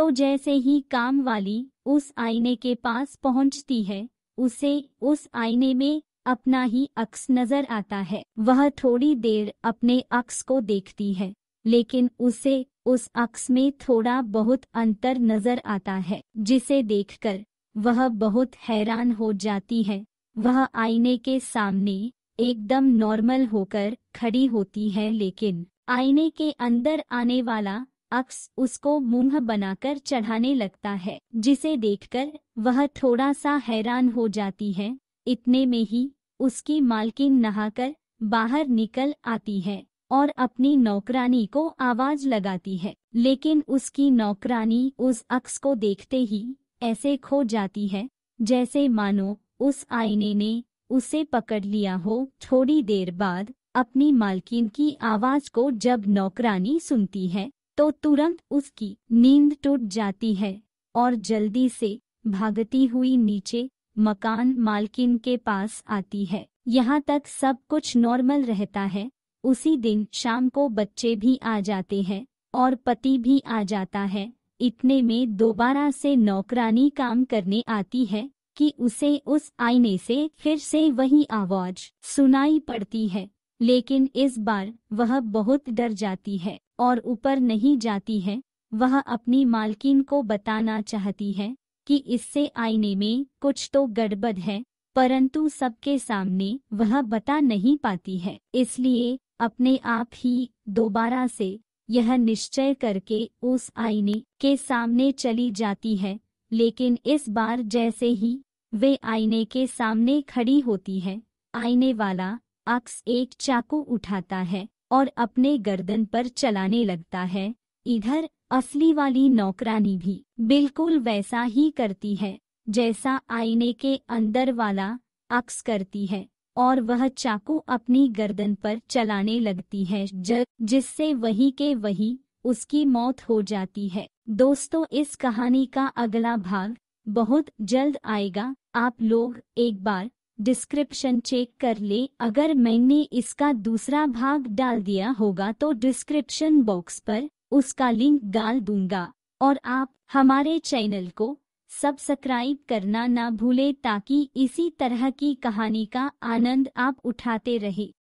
तो जैसे ही काम वाली उस आईने के पास पहुंचती है उसे उस आईने में अपना ही अक्स नजर आता है वह थोड़ी देर अपने अक्स को देखती है लेकिन उसे उस अक्स में थोड़ा बहुत अंतर नजर आता है जिसे देखकर वह बहुत हैरान हो जाती है वह आईने के सामने एकदम नॉर्मल होकर खड़ी होती है लेकिन आईने के अंदर आने वाला अक्स उसको मुंह बनाकर चढ़ाने लगता है जिसे देखकर वह थोड़ा सा हैरान हो जाती है इतने में ही उसकी मालकिन नहाकर बाहर निकल आती है और अपनी नौकरानी को आवाज लगाती है लेकिन उसकी नौकरानी उस अक्स को देखते ही ऐसे खो जाती है जैसे मानो उस आईने ने उसे पकड़ लिया हो थोड़ी देर बाद अपनी मालकिन की आवाज को जब नौकरानी सुनती है तो तुरंत उसकी नींद टूट जाती है और जल्दी से भागती हुई नीचे मकान मालकिन के पास आती है यहाँ तक सब कुछ नॉर्मल रहता है उसी दिन शाम को बच्चे भी आ जाते हैं और पति भी आ जाता है इतने में दोबारा से नौकरानी काम करने आती है कि उसे उस आईने से फिर से वही आवाज सुनाई पड़ती है लेकिन इस बार वह बहुत डर जाती है और ऊपर नहीं जाती है वह अपनी मालकिन को बताना चाहती है कि इससे आईने में कुछ तो गड़बड़ है परंतु सबके सामने वह बता नहीं पाती है इसलिए अपने आप ही दोबारा से यह निश्चय करके उस आईने के सामने चली जाती है लेकिन इस बार जैसे ही वे आईने के सामने खड़ी होती है आईने वाला अक्स एक चाकू उठाता है और अपने गर्दन पर चलाने लगता है इधर असली वाली नौकरानी भी बिल्कुल वैसा ही करती है जैसा आईने के अंदर वाला अक्स करती है और वह चाकू अपनी गर्दन पर चलाने लगती है जिससे वही के वही उसकी मौत हो जाती है दोस्तों इस कहानी का अगला भाग बहुत जल्द आएगा आप लोग एक बार डिस्क्रिप्शन चेक कर ले अगर मैंने इसका दूसरा भाग डाल दिया होगा तो डिस्क्रिप्शन बॉक्स पर उसका लिंक डाल दूंगा और आप हमारे चैनल को सब्सक्राइब करना ना भूले ताकि इसी तरह की कहानी का आनंद आप उठाते रहे